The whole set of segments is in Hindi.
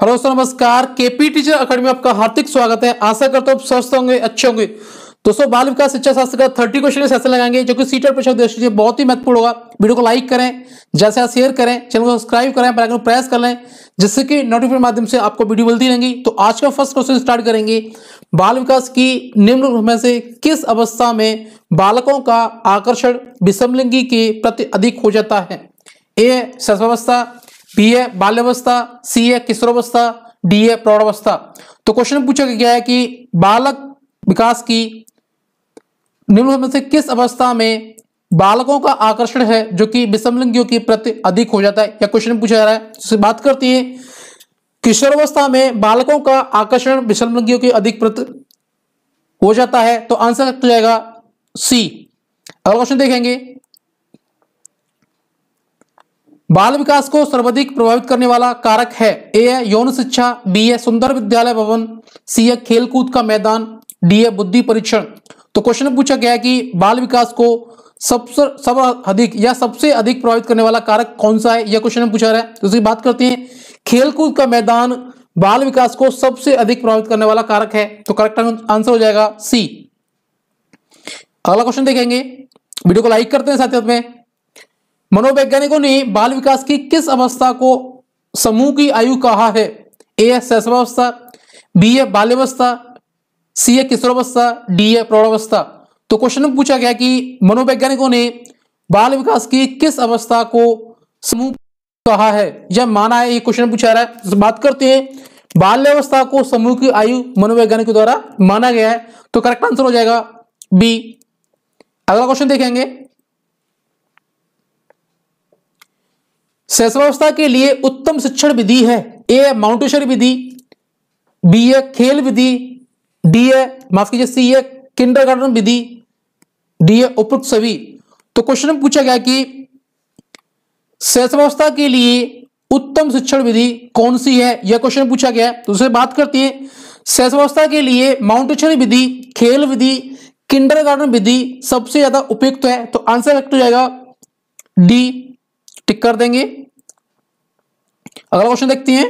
हेलो दोस्तों नमस्कार केपी टीचर अकेडमी आपका हार्दिक स्वागत है आशा करता हूँ स्वस्थ होंगे अच्छे होंगे दोस्तों बाल विकास शिक्षा शास्त्र का थर्टी क्वेश्चन सेशन लगाएंगे जो कि सीटर परीक्षा दृष्टि से बहुत ही महत्वपूर्ण होगा वीडियो को लाइक करें जैसे आप शेयर करें चैनल को सब्सक्राइब करें बेल आइकन प्रेस कर लें जिससे कि नोटिफिकेशन माध्यम से आपको वीडियो मिलती रहेंगी तो आज का फर्स्ट क्वेश्चन स्टार्ट करेंगे बाल विकास की निम्न में से किस अवस्था में बालकों का आकर्षण विषमलिंगी के प्रति अधिक हो जाता है ए सर्वावस्था बी है बाल्यावस्था सी है किशोरावस्था डी है प्रौढ़वस्था तो क्वेश्चन पूछा गया है कि बालक विकास की निम्न से किस अवस्था में बालकों का आकर्षण है जो कि विषमलिंगियों के प्रति अधिक हो जाता है या क्वेश्चन पूछा जा रहा है तो बात करती है किशोरावस्था में बालकों का आकर्षण विषमलिंगियों के अधिक प्रति हो जाता है तो आंसर हो तो जाएगा सी अगला क्वेश्चन देखेंगे बाल विकास को सर्वाधिक प्रभावित करने वाला कारक है ए है यौन शिक्षा बी है सुंदर विद्यालय भवन सी है खेलकूद का मैदान डी है बुद्धि परीक्षण तो क्वेश्चन पूछा गया है कि बाल विकास को सबसे सब अधिक या सबसे अधिक प्रभावित करने वाला कारक कौन सा है यह क्वेश्चन पूछा रहा है तो बात करते हैं खेलकूद का मैदान बाल विकास को सबसे अधिक प्रभावित करने वाला कारक है तो करेक्ट आंसर हो जाएगा सी अगला क्वेश्चन देखेंगे वीडियो को लाइक करते हैं साथ में मनोवैज्ञानिकों ने बाल विकास की किस अवस्था को समूह की आयु कहा है ए है शैशवावस्था बी है बाल्यावस्था सी है किशोरावस्था डी है प्रौढ़वस्था तो क्वेश्चन में पूछा गया कि मनोवैज्ञानिकों ने बाल विकास की किस अवस्था को समूह कहा है यह माना है ये क्वेश्चन पूछा रहा है तो बात करते हैं बाल्यवस्था को समूह की आयु मनोवैज्ञानिकों द्वारा माना गया है तो करेक्ट आंसर हो जाएगा बी अगला क्वेश्चन देखेंगे शैशवावस्था के लिए उत्तम शिक्षण विधि है ए माउंटेशन विधि बी ए खेल विधि डी ए माफ कीजिए सी ए किंडरगार्टन विधि डी ए उपयुक्त सभी तो क्वेश्चन पूछा गया कि शैशवावस्था के लिए उत्तम शिक्षण विधि कौन सी है यह क्वेश्चन पूछा गया तो उसे बात है शैस शैशवावस्था के लिए माउंटेशन विधि खेल विधि गार्डन विधि सबसे ज्यादा उपयुक्त है तो आंसर करेक्ट हो जाएगा डी टिक कर देंगे अगला क्वेश्चन देखते हैं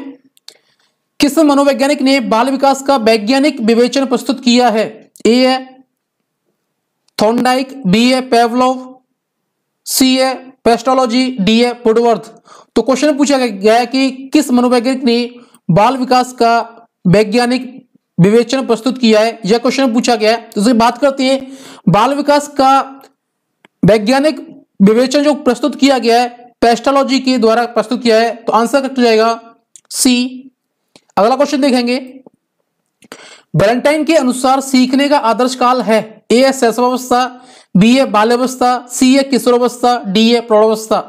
किस मनोवैज्ञानिक ने बाल विकास का वैज्ञानिक विवेचन प्रस्तुत किया है ए है थोंडाइक बी है पेवलोव सी है पेस्टोलॉजी डी है पुडवर्थ तो क्वेश्चन पूछा गया कि किस मनोवैज्ञानिक ने बाल विकास का वैज्ञानिक विवेचन प्रस्तुत किया है यह क्वेश्चन पूछा गया है तो बात करते हैं बाल विकास का वैज्ञानिक विवेचन जो प्रस्तुत किया गया है पेस्टोलॉजी के द्वारा प्रस्तुत किया है तो आंसर करेक्ट हो जाएगा सी अगला क्वेश्चन देखेंगे वैलेंटाइन के अनुसार सीखने का आदर्श काल है ए है शैशवावस्था बी ए बाल्यावस्था सी ए किशोरावस्था डी ए प्रौढ़वस्था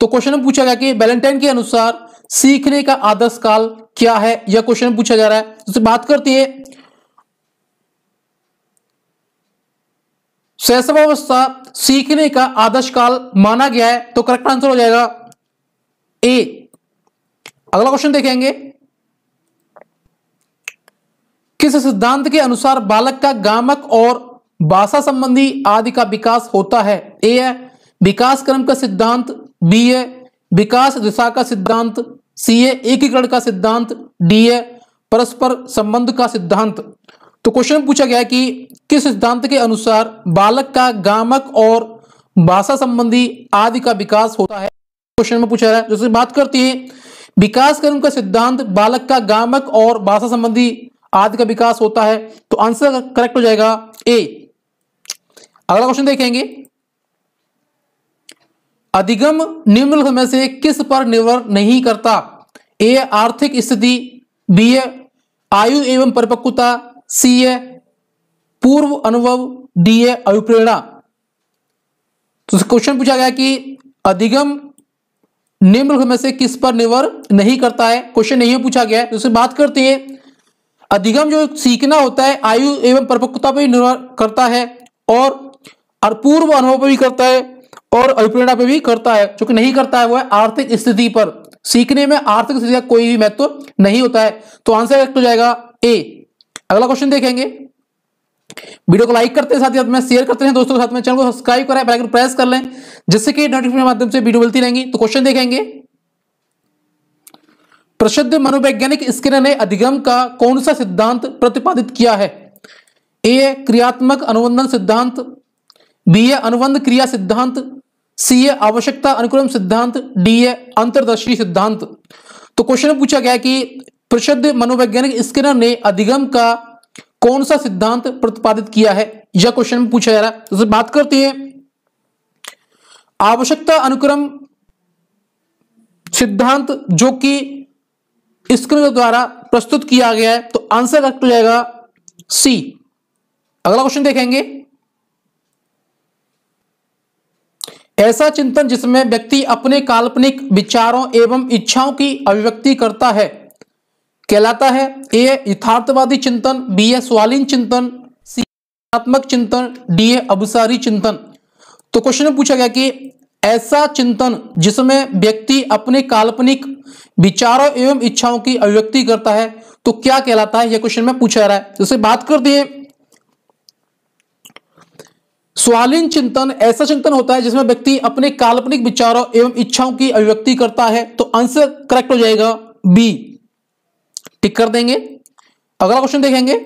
तो क्वेश्चन में पूछा गया कि वैलेंटाइन के अनुसार सीखने का आदर्श काल क्या है यह क्वेश्चन पूछा जा रहा है तो बात करते हैं शैशवावस्था सीखने का आदर्श काल माना गया है तो करेक्ट आंसर हो जाएगा ए अगला क्वेश्चन देखेंगे किस सिद्धांत के अनुसार बालक का गामक और भाषा संबंधी आदि का विकास होता है ए है विकास क्रम का सिद्धांत बी है विकास दिशा का सिद्धांत सी है एकीकरण का सिद्धांत डी है परस्पर संबंध का सिद्धांत तो क्वेश्चन पूछा गया है कि किस सिद्धांत के अनुसार बालक का गामक और भाषा संबंधी आदि का विकास होता है क्वेश्चन में पूछा है जैसे बात करती है विकास का सिद्धांत बालक का गामक और भाषा संबंधी आदि का विकास होता है तो आंसर करेक्ट हो जाएगा ए अगला क्वेश्चन देखेंगे अधिगम निम्न समय से किस पर निर्भर नहीं करता ए आर्थिक स्थिति बी आयु एवं परिपक्वता सी ए पूर्व अनुभव डी ए अभिप्रेरणा तो क्वेश्चन पूछा गया कि अधिगम निम्न में से किस पर निर्भर नहीं करता है क्वेश्चन नहीं पूछा गया है तो बात करते हैं अधिगम जो सीखना होता है आयु एवं परिपक्वता पर निर्भर करता है और पूर्व अनुभव पर भी करता है और अभिप्रेरणा पर भी करता है जो कि नहीं करता है वह आर्थिक स्थिति पर सीखने में आर्थिक स्थिति का कोई भी महत्व तो नहीं होता है तो आंसर एक्ट हो जाएगा ए अगला क्वेश्चन देखेंगे वीडियो को लाइक करते हैं साथ ही साथ में शेयर करते हैं दोस्तों के साथ में चैनल को सब्सक्राइब करें बेल आइकन प्रेस कर लें जिससे कि नोटिफिकेशन माध्यम से वीडियो मिलती रहेंगी तो क्वेश्चन देखेंगे प्रसिद्ध मनोवैज्ञानिक स्किनर ने अधिगम का कौन सा सिद्धांत प्रतिपादित किया है ए क्रियात्मक अनुबंधन सिद्धांत बी ए अनुबंध क्रिया सिद्धांत सी ए आवश्यकता अनुक्रम सिद्धांत डी ए अंतरदर्शी सिद्धांत तो क्वेश्चन पूछा गया कि प्रसिद्ध मनोवैज्ञानिक स्किनर ने अधिगम का कौन सा सिद्धांत प्रतिपादित किया है यह क्वेश्चन पूछा जा रहा है तो बात करते हैं आवश्यकता अनुक्रम सिद्धांत जो कि स्किनर द्वारा प्रस्तुत किया गया है तो आंसर करेक्ट हो जाएगा सी अगला क्वेश्चन देखेंगे ऐसा चिंतन जिसमें व्यक्ति अपने काल्पनिक विचारों एवं इच्छाओं की अभिव्यक्ति करता है कहलाता है ए यथार्थवादी चिंतन बी ए स्वालीन चिंतन सी चिंतन डी ए अभिसारी चिंतन तो क्वेश्चन में पूछा गया कि ऐसा चिंतन जिसमें व्यक्ति अपने काल्पनिक विचारों एवं इच्छाओं की अभिव्यक्ति करता है तो क्या कहलाता है यह क्वेश्चन में पूछा जा रहा है जैसे बात कर दिए स्वालीन चिंतन ऐसा चिंतन होता है जिसमें व्यक्ति अपने काल्पनिक विचारों एवं इच्छाओं की अभिव्यक्ति करता है तो आंसर करेक्ट हो जाएगा बी टिक कर देंगे अगला क्वेश्चन देखेंगे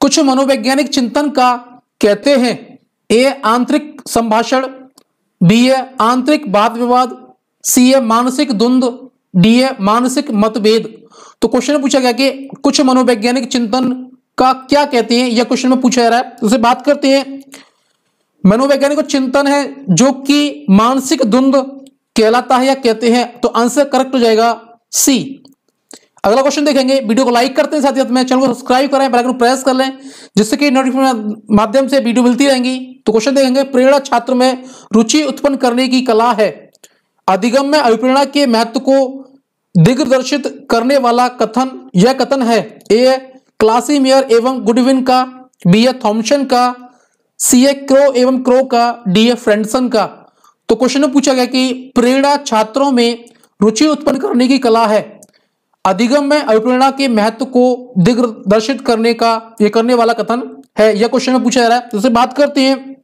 कुछ मनोवैज्ञानिक चिंतन का कहते हैं ए आंतरिक संभाषण बी ए आंतरिक वाद विवाद सी ए मानसिक द्वंद डी ए मानसिक मतभेद तो क्वेश्चन पूछा गया कि कुछ मनोवैज्ञानिक चिंतन का क्या कहते हैं यह क्वेश्चन में पूछा जा रहा है उसे बात करते हैं मनोवैज्ञानिक चिंतन है जो कि मानसिक द्वंद कहलाता है या कहते हैं तो आंसर करेक्ट हो जाएगा सी अगला क्वेश्चन देखेंगे वीडियो को लाइक करते हैं साथ ही साथ में चैनल को सब्सक्राइब करें बेल आइकन प्रेस कर लें जिससे कि नोटिफिकेशन माध्यम से वीडियो मिलती रहेंगी तो क्वेश्चन देखेंगे प्रेरणा छात्र में रुचि उत्पन्न करने की कला है अधिगम में अभिप्रेरणा के महत्व को दिग्दर्शित करने वाला कथन यह कथन है ए क्लासी मेयर एवं गुडविन का बी ए थॉम्सन का सी ए क्रो एवं क्रो का डी ए फ्रेंडसन का तो क्वेश्चन में पूछा गया कि प्रेरणा छात्रों में रुचि उत्पन्न करने की कला है अधिगम में अभिप्रेरणा के महत्व को दिग्दर्शित करने का ये करने वाला कथन है यह क्वेश्चन में पूछा जा रहा है तो बात करते हैं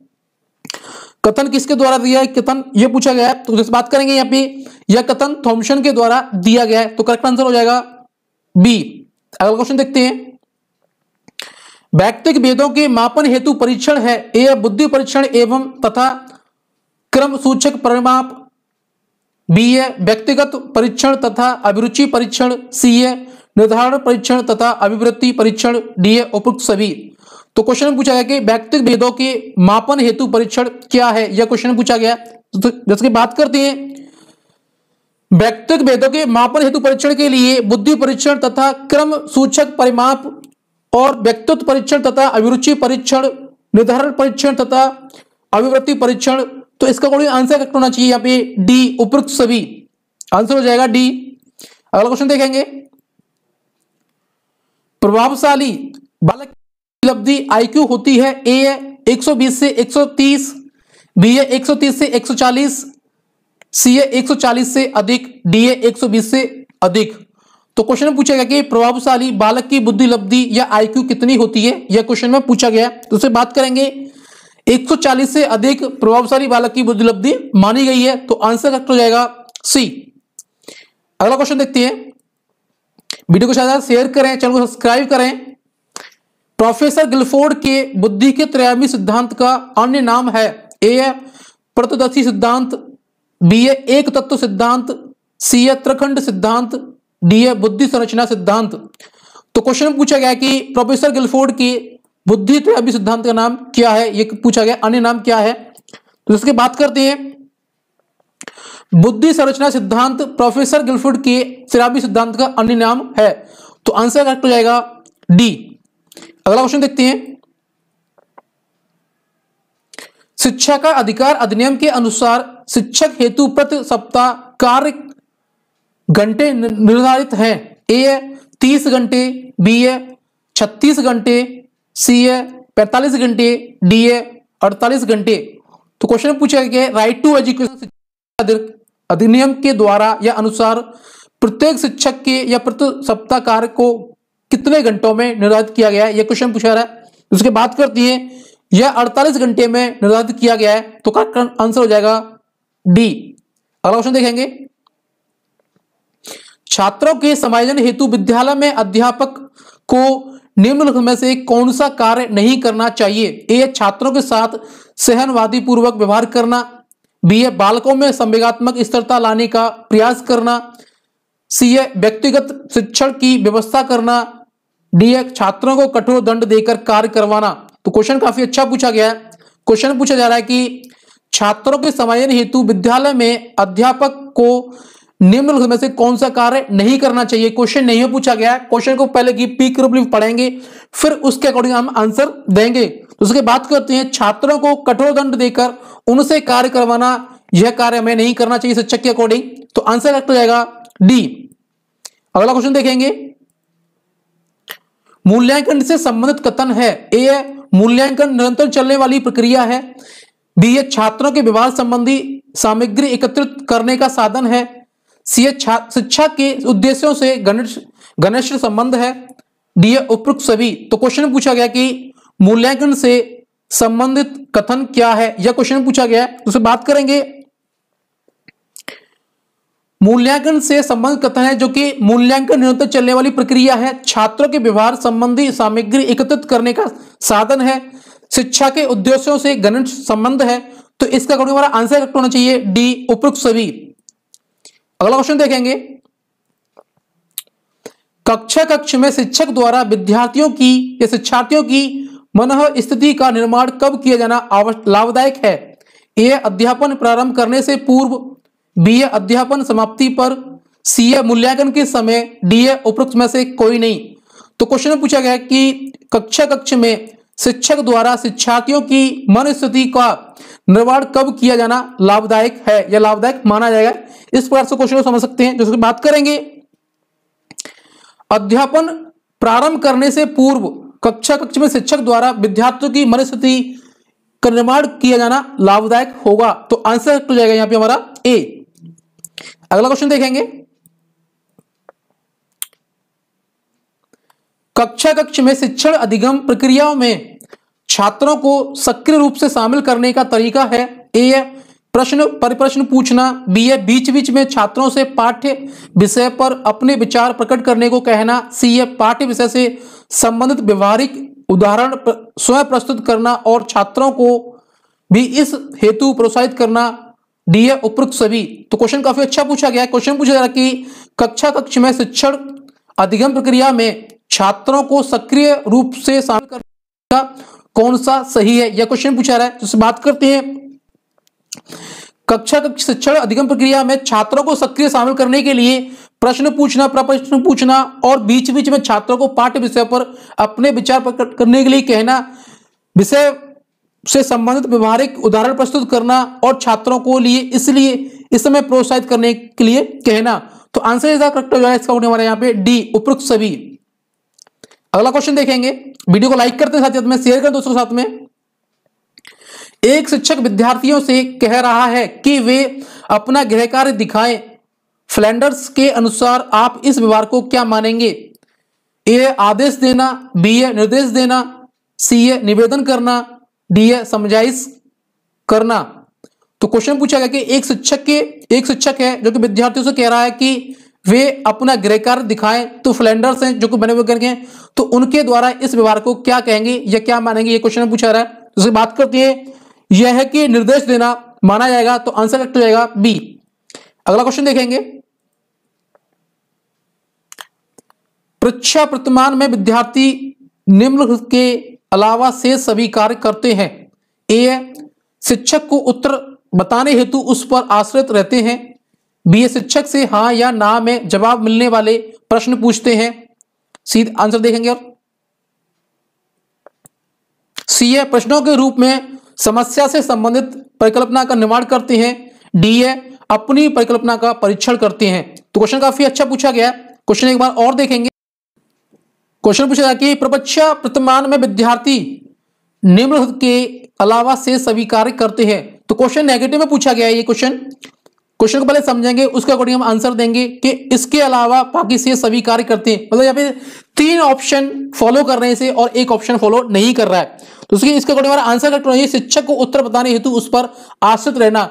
कथन किसके द्वारा दिया है कथन ये पूछा गया है तो जैसे बात करेंगे यहां पे यह कथन थॉमसन के द्वारा दिया गया है तो करेक्ट आंसर हो जाएगा बी अगला क्वेश्चन देखते हैं व्यक्तिक वेदों के मापन हेतु परीक्षण है यह बुद्धि परीक्षण एवं तथा क्रम सूचक परिमाप ए व्यक्तिगत परीक्षण तथा अभिरुचि परीक्षण सी ए निर्धारण परीक्षण तथा अभिवृत्ति परीक्षण ए उपयुक्त सभी तो क्वेश्चन पूछा गया कि व्यक्तिगत भेदों के मापन हेतु परीक्षण क्या है यह क्वेश्चन पूछा गया तो जैसे बात करते हैं व्यक्तिगत भेदों के मापन हेतु परीक्षण के लिए बुद्धि परीक्षण तथा क्रम सूचक परिमाप और व्यक्तित्व परीक्षण तथा अभिरुचि परीक्षण निर्धारण परीक्षण तथा अभिवृत्ति परीक्षण तो इसका अकॉर्डिंग आंसर करेक्ट होना चाहिए यहाँ पे डी उपरुक्त सभी आंसर हो जाएगा डी अगला क्वेश्चन देखेंगे प्रभावशाली बालक उपलब्धि आईक्यू होती है ए है 120 से 130 बी है 130 से 140 सी है 140 से अधिक डी है 120 से अधिक तो क्वेश्चन में पूछा गया कि प्रभावशाली बालक की बुद्धि लब्धि या आईक्यू कितनी होती है यह क्वेश्चन में पूछा गया तो उसे बात करेंगे 140 से अधिक प्रभावशाली बालक की बुद्धि लब्धि मानी गई है तो आंसर करेक्ट हो जाएगा सी अगला क्वेश्चन देखते हैं वीडियो को शायद शेयर करें चैनल को सब्सक्राइब करें प्रोफेसर गिलफोर्ड के बुद्धि के त्रयामी सिद्धांत का अन्य नाम है ए है प्रतिदर्शी सिद्धांत बी है एक तत्व सिद्धांत सी है त्रखंड सिद्धांत डी है बुद्धि संरचना सिद्धांत तो क्वेश्चन पूछा गया कि प्रोफेसर गिलफोर्ड की बुद्धि त्रयाभि तो सिद्धांत का नाम क्या है ये पूछा गया अन्य नाम क्या है तो इसके बात करते हैं बुद्धि संरचना सिद्धांत प्रोफेसर गिलफुड के त्रयाभि सिद्धांत का अन्य नाम है तो आंसर करेक्ट हो जाएगा डी अगला क्वेश्चन देखते हैं शिक्षा का अधिकार अधिनियम के अनुसार शिक्षक हेतु प्रति सप्ताह कार्य घंटे निर्धारित हैं ए है तीस घंटे बी है छत्तीस घंटे सी ए पैंतालीस घंटे डी ए अड़तालीस घंटे तो क्वेश्चन पूछा गया राइट टू एजुकेशन अधिनियम के द्वारा या अनुसार प्रत्येक शिक्षक के या प्रति सप्ताह कार्य को कितने घंटों में निर्धारित किया गया है यह क्वेश्चन पूछा रहा है उसके बात करती है यह 48 घंटे में निर्धारित किया गया है तो क्या आंसर हो जाएगा डी अगला क्वेश्चन देखेंगे छात्रों के समायोजन हेतु विद्यालय में अध्यापक को निम्नलिखित में से कौन सा कार्य नहीं करना चाहिए ए छात्रों के साथ सहनवादी पूर्वक व्यवहार करना बी ए बालकों में संवेगात्मक स्थिरता लाने का प्रयास करना सी ए व्यक्तिगत शिक्षण की व्यवस्था करना डी ए छात्रों को कठोर दंड देकर कार्य करवाना तो क्वेश्चन काफी अच्छा पूछा गया है क्वेश्चन पूछा जा रहा है कि छात्रों के समायन हेतु विद्यालय में अध्यापक को निम्नलिखित में से कौन सा कार्य नहीं करना चाहिए क्वेश्चन नहीं पूछा गया है क्वेश्चन को पहले की पीक रूप पढ़ेंगे फिर उसके अकॉर्डिंग हम आंसर देंगे तो उसके बात करते हैं छात्रों को कठोर दंड देकर उनसे कार्य करवाना यह कार्य हमें नहीं करना चाहिए शिक्षक के अकॉर्डिंग तो आंसर हो जाएगा डी अगला क्वेश्चन देखेंगे मूल्यांकन से संबंधित कथन है ए मूल्यांकन निरंतर चलने वाली प्रक्रिया है बी छात्रों के व्यवहार संबंधी सामग्री एकत्रित करने का साधन है शिक्षा के उद्देश्यों से घनिष्ठ संबंध है डी उपयुक्त सभी तो क्वेश्चन पूछा गया कि मूल्यांकन से संबंधित कथन क्या है यह क्वेश्चन पूछा गया है तो बात करेंगे मूल्यांकन से संबंधित कथन है जो कि मूल्यांकन निरंतर चलने वाली प्रक्रिया है छात्रों के व्यवहार संबंधी सामग्री एकत्रित करने का साधन है शिक्षा के उद्देश्यों से घनिष्ठ संबंध है तो इसका आंसर होना चाहिए डी उपयुक्त सभी अगला क्वेश्चन देखेंगे कक्षा कक्ष में शिक्षक द्वारा विद्यार्थियों की या शिक्षार्थियों की मन स्थिति का निर्माण कब किया जाना लाभदायक है ए अध्यापन प्रारंभ करने से पूर्व बी अध्यापन समाप्ति पर सी मूल्यांकन के समय डी उपरोक्त में से कोई नहीं तो क्वेश्चन पूछा गया कि कक्षा कक्ष में शिक्षक द्वारा शिक्षार्थियों की मन स्थिति का निर्माण कब किया जाना लाभदायक है या लाभदायक माना जाएगा इस प्रकार से क्वेश्चन समझ सकते हैं जिसकी बात करेंगे अध्यापन प्रारंभ करने से पूर्व कक्षा कक्ष में शिक्षक द्वारा विद्यार्थियों की मन स्थिति का निर्माण किया जाना लाभदायक होगा तो आंसर हो जाएगा यहां पे हमारा ए अगला क्वेश्चन देखेंगे कक्षा कक्ष में शिक्षण अधिगम प्रक्रियाओं में छात्रों को सक्रिय रूप से शामिल करने का तरीका है ए प्रश्न परिप्रश्न पूछना बी ए बीच बीच में छात्रों से पाठ्य विषय पर अपने विचार प्रकट करने को कहना सी ए पाठ्य विषय से संबंधित व्यवहारिक उदाहरण स्वयं प्रस्तुत करना और छात्रों को भी इस हेतु प्रोत्साहित करना डी ए उपरुक्त सभी तो क्वेश्चन काफी अच्छा पूछा गया क्वेश्चन पूछा जा रहा कि कक्षा कक्ष में शिक्षण अधिगम प्रक्रिया में छात्रों को सक्रिय रूप से शामिल करने का कौन सा सही है यह क्वेश्चन पूछा रहा है तो बात करते हैं कक्षा शिक्षण अधिगम प्रक्रिया में छात्रों को सक्रिय शामिल करने के लिए प्रश्न पूछना प्रश्न पूछना और बीच बीच में छात्रों को पाठ्य विषय पर अपने विचार प्रकट करने के लिए कहना विषय से संबंधित व्यवहारिक उदाहरण प्रस्तुत करना और छात्रों को लिए इसलिए इस समय प्रोत्साहित करने के लिए कहना तो आंसर इसका होने वाला यहाँ पे डी उपरुक्त सभी अगला क्वेश्चन देखेंगे वीडियो को लाइक करते हैं साथ साथ में शेयर करें दोस्तों साथ में एक शिक्षक विद्यार्थियों से कह रहा है कि वे अपना गृह कार्य दिखाएं फ्लैंडर्स के अनुसार आप इस व्यवहार को क्या मानेंगे ए आदेश देना बी ए निर्देश देना सी ए निवेदन करना डी ए समझाइश करना तो क्वेश्चन पूछा गया कि एक शिक्षक के एक शिक्षक है जो कि विद्यार्थियों से कह रहा है कि वे अपना ग्रह कार्य दिखाएं तो फ्लैंडर्स हैं जो कि बने वैज्ञानिक हैं तो उनके द्वारा इस व्यवहार को क्या कहेंगे या क्या मानेंगे ये क्वेश्चन पूछा रहा है तो उसकी बात करती है यह है कि निर्देश देना माना जाएगा तो आंसर करेक्ट हो जाएगा बी अगला क्वेश्चन देखेंगे परीक्षा वर्तमान में विद्यार्थी निम्न के अलावा से सभी कार्य करते हैं ए शिक्षक को उत्तर बताने हेतु उस पर आश्रित रहते हैं बी शिक्षक से हाँ या ना में जवाब मिलने वाले प्रश्न पूछते हैं सीधे आंसर देखेंगे और सीए प्रश्नों के रूप में समस्या से संबंधित परिकल्पना का निर्माण करते हैं डीए अपनी परिकल्पना का परीक्षण करते हैं तो क्वेश्चन काफी अच्छा पूछा गया क्वेश्चन एक बार और देखेंगे क्वेश्चन पूछा गया कि प्रपक्षा प्रतिमान में विद्यार्थी निम्न के अलावा से स्वीकार करते हैं तो क्वेश्चन नेगेटिव में पूछा गया ये क्वेश्चन क्वेश्चन को पहले समझेंगे उसके अकॉर्डिंग हम आंसर देंगे कि इसके अलावा बाकी से सभी कार्य करते हैं मतलब यहाँ पे तीन ऑप्शन फॉलो कर रहे हैं इसे और एक ऑप्शन फॉलो नहीं कर रहा है तो उसके इसके अकॉर्डिंग हमारा आंसर करेक्ट होना चाहिए शिक्षक को उत्तर बताने हेतु उस पर आश्रित रहना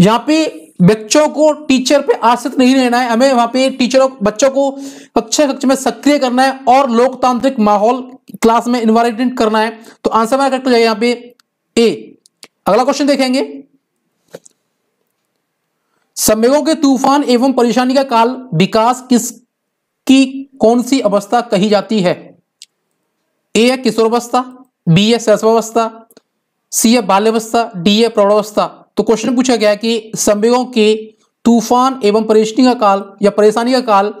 यहाँ पे बच्चों को टीचर पे आश्रित नहीं रहना है हमें वहां पे टीचरों बच्चों को कक्षा कक्ष में सक्रिय करना है और लोकतांत्रिक माहौल क्लास में इन्वायरमेंट करना है तो आंसर हमारा करेक्ट हो जाएगा यहाँ पे ए अगला क्वेश्चन देखेंगे समयों के तूफान एवं परेशानी का काल विकास किसकी कौन सी अवस्था कही जाती है ए है किशोरावस्था बी है शैशवावस्था सी है बाल्यावस्था डी है प्रौढ़वस्था तो क्वेश्चन पूछा गया कि संवेगों के तूफान एवं परेशानी का काल या परेशानी का काल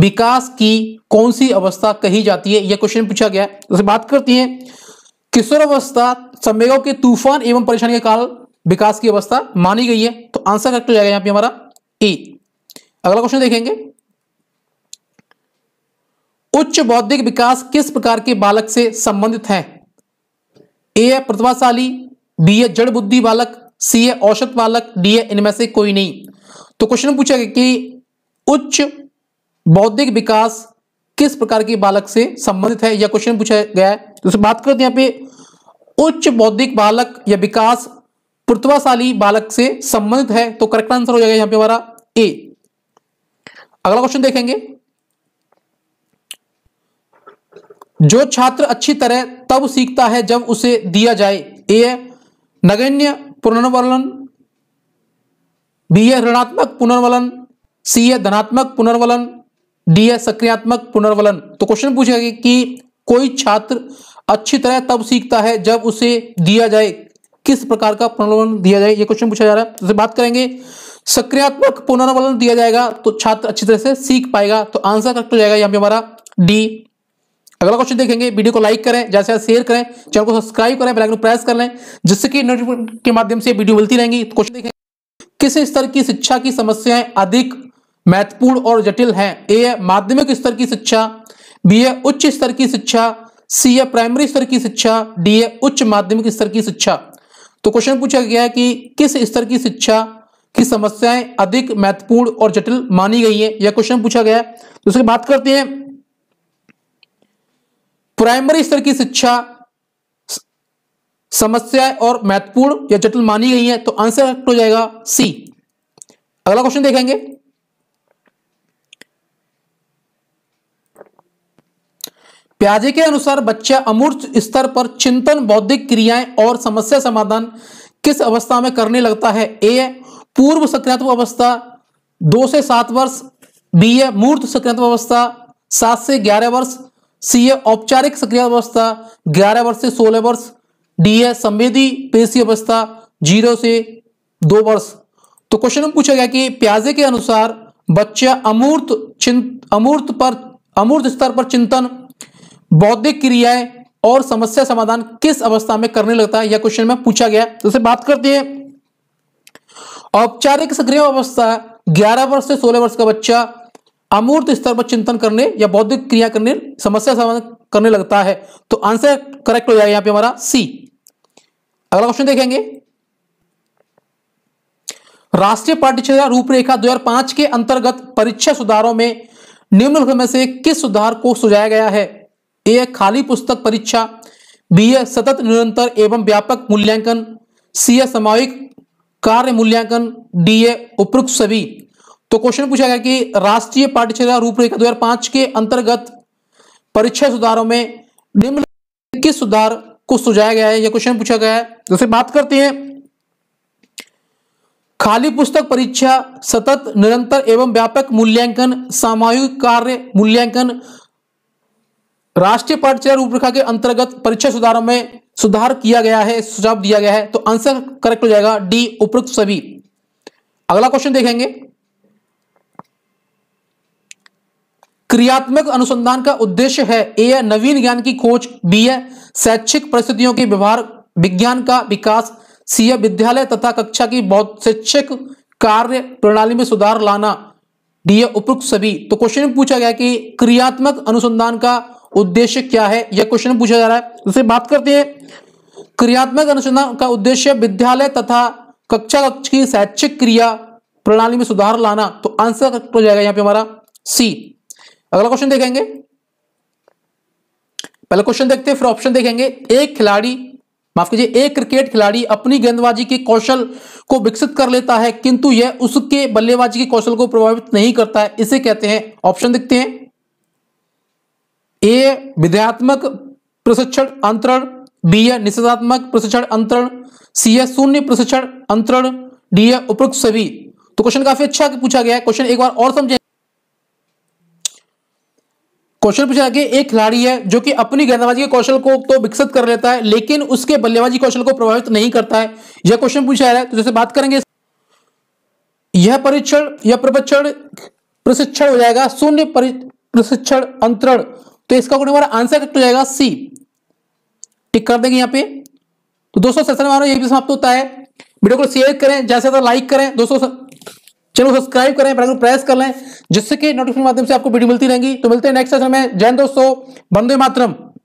विकास की कौन सी अवस्था कही जाती है यह क्वेश्चन पूछा गया तो बात करती है किशोरावस्था संवेगों के तूफान एवं परेशानी का काल विकास की अवस्था मानी गई है तो आंसर करेक्ट हो जाएगा यहां पे हमारा ई अगला क्वेश्चन देखेंगे उच्च बौद्धिक विकास किस प्रकार के बालक से संबंधित है ए है प्रतिभाशाली बी है जड़ बुद्धि बालक सी है औसत बालक डी है इनमें से कोई नहीं तो क्वेश्चन पूछा गया कि उच्च बौद्धिक विकास किस प्रकार के बालक से संबंधित है या क्वेश्चन पूछा गया है तो बात करते हैं यहां पे उच्च बौद्धिक बालक या विकास प्रतिभाशाली बालक से संबंधित है तो करेक्ट आंसर हो जाएगा यहां पे हमारा ए अगला क्वेश्चन देखेंगे जो छात्र अच्छी तरह तब सीखता है जब उसे दिया जाए ए है नगण्य पुनर्वलन बी है ऋणात्मक पुनर्वलन सी है धनात्मक पुनर्वलन डी है सक्रियात्मक पुनर्वलन तो क्वेश्चन पूछेगा कि कोई छात्र अच्छी तरह तब सीखता है जब उसे दिया जाए किस प्रकार का पुनर्वलन दिया जाए ये क्वेश्चन पूछा जा रहा है तो बात करेंगे सक्रियात्मक पुनर्वलन दिया जाएगा तो छात्र अच्छी तरह से सीख पाएगा तो आंसर करेक्ट हो जाएगा यहाँ पे हमारा डी अगला क्वेश्चन देखेंगे वीडियो को लाइक करें जैसे से शेयर करें चैनल को सब्सक्राइब करें बेलाइकन प्रेस कर लें जिससे कि नोटिफिकेशन के माध्यम से वीडियो मिलती रहेंगी तो क्वेश्चन देखें किस स्तर की शिक्षा की समस्याएं अधिक महत्वपूर्ण और जटिल हैं ए है माध्यमिक स्तर की शिक्षा बी है उच्च स्तर की शिक्षा सी है प्राइमरी स्तर की शिक्षा डी है उच्च माध्यमिक स्तर की शिक्षा तो क्वेश्चन पूछा गया है कि किस स्तर की शिक्षा की समस्याएं अधिक महत्वपूर्ण और जटिल मानी गई है यह क्वेश्चन पूछा गया है दूसरे तो बात करते हैं प्राइमरी स्तर की शिक्षा समस्याएं और महत्वपूर्ण या जटिल मानी गई है तो आंसर हो जाएगा सी अगला क्वेश्चन देखेंगे प्याजे के अनुसार बच्चा अमूर्त स्तर पर चिंतन बौद्धिक क्रियाएं और समस्या समाधान किस अवस्था में करने लगता है ए पूर्व सकारात्मक अवस्था दो से सात वर्ष बी ए मूर्त सकारात्मक अवस्था सात से ग्यारह वर्ष सी ए औपचारिक सक्रिय अवस्था ग्यारह वर्ष से सोलह वर्ष डी ए संवेदी पेशी अवस्था जीरो से दो वर्ष तो क्वेश्चन में पूछा गया कि प्याजे के अनुसार बच्चा अमूर्त चिंत अमूर्त पर अमूर्त स्तर पर चिंतन बौद्धिक क्रियाएं और समस्या समाधान किस अवस्था में करने लगता है यह क्वेश्चन में पूछा गया तो इसे बात करते हैं औपचारिक सक्रिय अवस्था 11 वर्ष से 16 वर्ष का बच्चा अमूर्त स्तर पर चिंतन करने या बौद्धिक क्रिया करने समस्या समाधान करने लगता है तो आंसर करेक्ट हो जाएगा यहां पे हमारा सी अगला क्वेश्चन देखेंगे राष्ट्रीय पाठ्यचर्या रूपरेखा 2005 के अंतर्गत परीक्षा सुधारों में निम्न में से किस सुधार को सुझाया गया है ए खाली पुस्तक परीक्षा बी ए सतत निरंतर एवं व्यापक मूल्यांकन सी ए सामयिक कार्य मूल्यांकन डी ए उपयुक्त सभी तो क्वेश्चन पूछा गया कि राष्ट्रीय पाठ्यचर्या रूपरेखा 2005 के अंतर्गत परीक्षा सुधारों में निम्न किस सुधार को सुझाया गया है यह क्वेश्चन पूछा गया है जैसे बात करते हैं खाली पुस्तक परीक्षा सतत निरंतर एवं व्यापक मूल्यांकन सामूहिक कार्य मूल्यांकन राष्ट्रीय पाठ्यचर्या रूपरेखा के अंतर्गत परीक्षा सुधारों में सुधार किया गया है सुझाव दिया गया है तो आंसर करेक्ट हो जाएगा डी उपयुक्त सभी अगला क्वेश्चन देखेंगे क्रियात्मक अनुसंधान का उद्देश्य है ए है नवीन ज्ञान की खोज बी है शैक्षिक परिस्थितियों के व्यवहार विज्ञान का विकास सी है विद्यालय तथा कक्षा की बहुत शैक्षिक कार्य प्रणाली में सुधार लाना डी है उपयुक्त सभी तो क्वेश्चन पूछा गया कि क्रियात्मक अनुसंधान का उद्देश्य क्या है यह क्वेश्चन पूछा जा रहा है उसे बात करते हैं क्रियात्मक अनुसंधान का उद्देश्य विद्यालय तथा कक्षा कक्ष की शैक्षिक क्रिया प्रणाली में सुधार लाना तो आंसर हो जाएगा यहां पे हमारा सी अगला क्वेश्चन देखेंगे पहला क्वेश्चन देखते हैं फिर ऑप्शन देखेंगे एक खिलाड़ी माफ कीजिए एक क्रिकेट खिलाड़ी अपनी गेंदबाजी के कौशल को विकसित कर लेता है किंतु यह उसके बल्लेबाजी के कौशल को प्रभावित नहीं करता है इसे कहते हैं ऑप्शन देखते हैं ए विधेयात्मक प्रशिक्षण अंतरण बी है निषेधात्मक प्रशिक्षण अंतरण सी है शून्य प्रशिक्षण अंतरण डी है उपरोक्त सभी तो क्वेश्चन काफी अच्छा पूछा गया है क्वेश्चन एक बार और समझे क्वेश्चन पूछा गया एक खिलाड़ी है जो कि अपनी गेंदबाजी के कौशल को तो विकसित कर लेता है लेकिन उसके बल्लेबाजी कौशल को प्रभावित नहीं करता है यह क्वेश्चन पूछा है तो जैसे बात करेंगे यह परीक्षण यह प्रशिक्षण प्रशिक्षण हो जाएगा शून्य प्रशिक्षण अंतरण तो इसका हमारा आंसर करेक्ट हो जाएगा सी टिक कर देंगे यहाँ पे तो दोस्तों सेशन हमारा यही समाप्त होता है वीडियो को शेयर करें जैसे ज्यादा तो लाइक करें दोस्तों चलो सब्सक्राइब करें बेल प्रेस कर लें जिससे कि नोटिफिकेशन माध्यम से आपको वीडियो मिलती रहेगी तो मिलते हैं नेक्स्ट सेशन में जैन दोस्तों बंदे मातरम